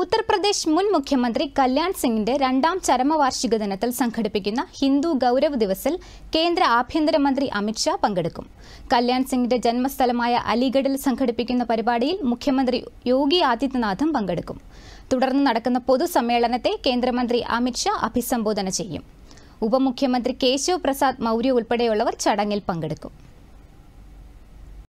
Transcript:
ഉത്തർപ്രദേശ് മുൻ മുഖ്യമന്ത്രി കല്യാൺ സിംഗിന്റെ രണ്ടാം ചരമവാർഷിക ദിനത്തിൽ സംഘടിപ്പിക്കുന്ന ഹിന്ദു ഗൌരവ് ദിവസിൽ കേന്ദ്ര ആഭ്യന്തരമന്ത്രി അമിത്ഷാ പങ്കെടുക്കും കല്യാൺ സിംഗിന്റെ ജന്മസ്ഥലമായ അലിഗഡിൽ സംഘടിപ്പിക്കുന്ന പരിപാടിയിൽ മുഖ്യമന്ത്രി യോഗി ആദിത്യനാഥും പങ്കെടുക്കും തുടർന്ന് നടക്കുന്ന പൊതുസമ്മേളനത്തെ കേന്ദ്രമന്ത്രി അമിത്ഷാ അഭിസംബോധന ചെയ്യും ഉപമുഖ്യമന്ത്രി കേശവ് പ്രസാദ് മൗര്യ ഉൾപ്പെടെയുള്ളവർ ചടങ്ങിൽ പങ്കെടുക്കും